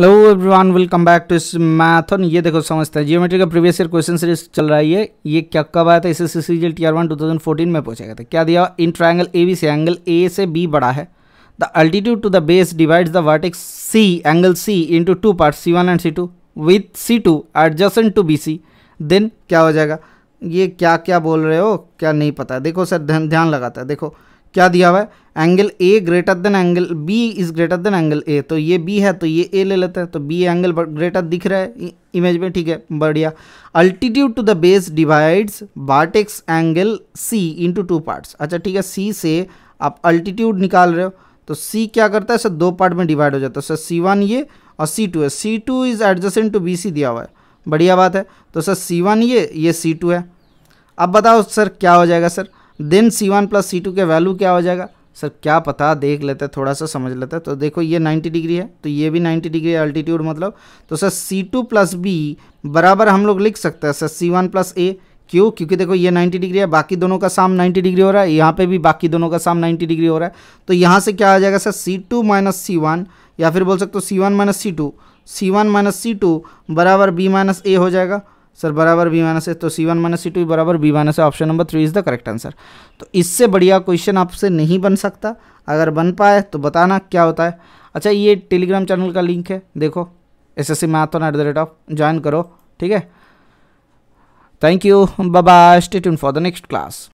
hello everyone welcome back to इस मैथन ये देखो समझते हैं जियोमेट्री का प्रीवियस ईयर क्वेश्चन सीरीज चल रहा है ये क्या कब आया था इसे C C T R one two thousand fourteen में पूछा गया था क्या दिया इन ट्राइंगल ए बी से एंगल ए से बी बड़ा है the altitude to the base divides the vertex C angle C into two part C one and C two with C two adjacent to B C then क्या हो जाएगा ये क्या क्या बोल रहे हो क्या नहीं पता देखो सर ध्यान ध्यान लगाता है देखो क्या दिया हुआ है angle A greater than angle B is greater than angle A तो ये बी है तो ये ए ले लेते हैं तो बी एंगल ग्रेटर दिख रहा है इमेज में ठीक है बढ़िया altitude to the base divides vertex angle C into two parts अच्छा ठीक है सी से आप अल्टीट्यूड निकाल रहे हो तो सी क्या करता है सर दो पार्ट में डिवाइड हो जाता है सर सी वन ये और सी टू है C two is adjacent to B C दिया हुआ है बढ़िया बात है तो सर सी वन ये ये सी टू है अब बताओ सर क्या हो जाएगा sir then C one plus C two के वैल्यू क्या हो जाएगा सर क्या पता देख लेते हैं थोड़ा सा समझ लेते हैं तो देखो ये 90 डिग्री है तो ये भी 90 डिग्री है अल्टीट्यूड मतलब तो sir C two plus B बराबर हम लोग लिख सकते हैं sir C one plus A क्यों क्योंकि देखो ये 90 डिग्री है बाकी दोनों का साम 90 डिग्री हो रहा है यहाँ पे भी बाकी दोनों का साम 90 डिग्री हो रहा है तो यहाँ से क्या आ जाएगा sir C two minus C one या फिर बोल सकते हो C one minus C two C one minus C two बराबर बी माइनस ए हो जाएगा सर बराबर बी माइनस एस तो C one minus C two बराबर B minus option number three is the correct answer तो इससे बढ़िया question आपसे नहीं बन सकता अगर बन पाए तो बताना क्या होता है अच्छा ये टेलीग्राम चैनल का लिंक है देखो S S C math on at the rate of join करो ठीक है thank you bye stay for the next class